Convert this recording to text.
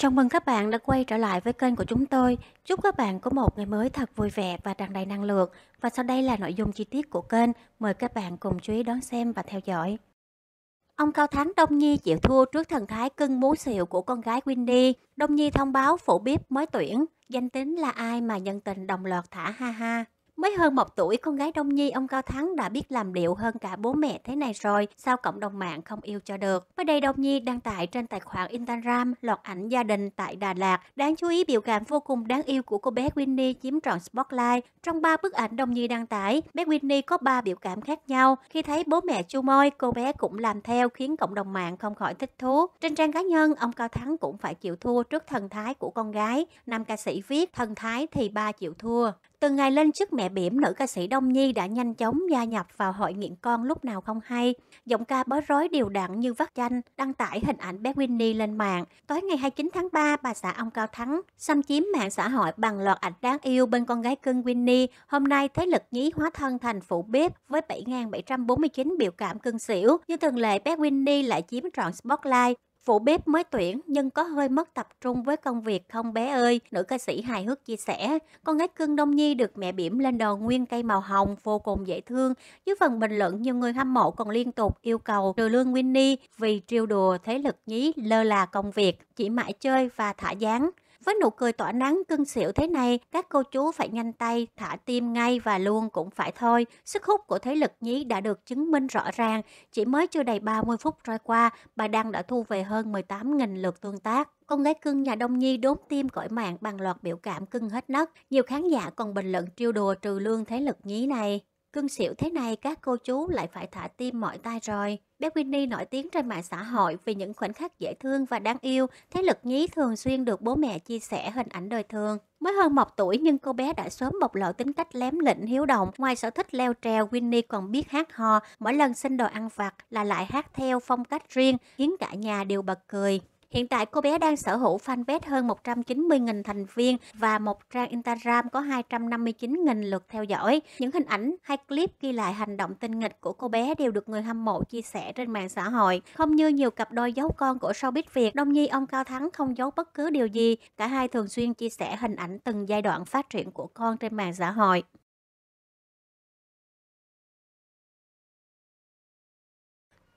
Chào mừng các bạn đã quay trở lại với kênh của chúng tôi. Chúc các bạn có một ngày mới thật vui vẻ và tràn đầy năng lượng. Và sau đây là nội dung chi tiết của kênh. Mời các bạn cùng chú ý đón xem và theo dõi. Ông Cao Thắng Đông Nhi chịu thua trước thần thái cưng muốn xịu của con gái winnie Đông Nhi thông báo phủ bếp mới tuyển. Danh tính là ai mà nhân tình đồng loạt thả ha ha. Mới hơn một tuổi, con gái Đông Nhi ông Cao Thắng đã biết làm điệu hơn cả bố mẹ thế này rồi, sao cộng đồng mạng không yêu cho được. Mới đây Đông Nhi đăng tải trên tài khoản Instagram loạt ảnh gia đình tại Đà Lạt. Đáng chú ý biểu cảm vô cùng đáng yêu của cô bé Winnie chiếm trọn spotlight. Trong ba bức ảnh Đông Nhi đăng tải, bé Winnie có ba biểu cảm khác nhau. Khi thấy bố mẹ chu môi, cô bé cũng làm theo khiến cộng đồng mạng không khỏi thích thú. Trên trang cá nhân, ông Cao Thắng cũng phải chịu thua trước thần thái của con gái. Nam ca sĩ viết, thần thái thì ba chịu thua. Từ ngày lên chức mẹ bỉm, nữ ca sĩ Đông Nhi đã nhanh chóng gia nhập vào hội nghiện con lúc nào không hay. Giọng ca bó rối đều đặn như vắt chanh, đăng tải hình ảnh bé Winnie lên mạng. Tối ngày 29 tháng 3, bà xã ông Cao Thắng xâm chiếm mạng xã hội bằng loạt ảnh đáng yêu bên con gái cưng Winnie. Hôm nay, thế lực nhí hóa thân thành phụ bếp với 7.749 biểu cảm cưng xỉu. Như thường lệ, bé Winnie lại chiếm trọn spotlight Vụ bếp mới tuyển nhưng có hơi mất tập trung với công việc không bé ơi, nữ ca sĩ hài hước chia sẻ. Con gái cưng Đông Nhi được mẹ bỉm lên đầu nguyên cây màu hồng vô cùng dễ thương. Dưới phần bình luận nhiều người hâm mộ còn liên tục yêu cầu trừ lương Winnie vì trêu đùa thế lực nhí lơ là công việc, chỉ mãi chơi và thả dáng. Với nụ cười tỏa nắng cưng xỉu thế này, các cô chú phải nhanh tay, thả tim ngay và luôn cũng phải thôi. Sức hút của thế lực nhí đã được chứng minh rõ ràng. Chỉ mới chưa đầy 30 phút trôi qua, bà Đăng đã thu về hơn 18.000 lượt tương tác con gái cưng nhà Đông Nhi đốn tim cõi mạng bằng loạt biểu cảm cưng hết nấc. Nhiều khán giả còn bình luận trêu đùa trừ lương thế lực nhí này. Cưng xỉu thế này các cô chú lại phải thả tim mọi tay rồi. Bé Winnie nổi tiếng trên mạng xã hội vì những khoảnh khắc dễ thương và đáng yêu. Thế lực nhí thường xuyên được bố mẹ chia sẻ hình ảnh đời thường. Mới hơn một tuổi nhưng cô bé đã sớm bộc lộ tính cách lém lĩnh hiếu động. Ngoài sở thích leo trèo, Winnie còn biết hát hò. Mỗi lần xin đồ ăn vặt là lại hát theo phong cách riêng, khiến cả nhà đều bật cười. Hiện tại cô bé đang sở hữu fanpage hơn 190.000 thành viên và một trang Instagram có 259.000 lượt theo dõi. Những hình ảnh hay clip ghi lại hành động tinh nghịch của cô bé đều được người hâm mộ chia sẻ trên mạng xã hội. Không như nhiều cặp đôi giấu con của showbiz Việt, Đông Nhi ông Cao Thắng không giấu bất cứ điều gì. Cả hai thường xuyên chia sẻ hình ảnh từng giai đoạn phát triển của con trên mạng xã hội.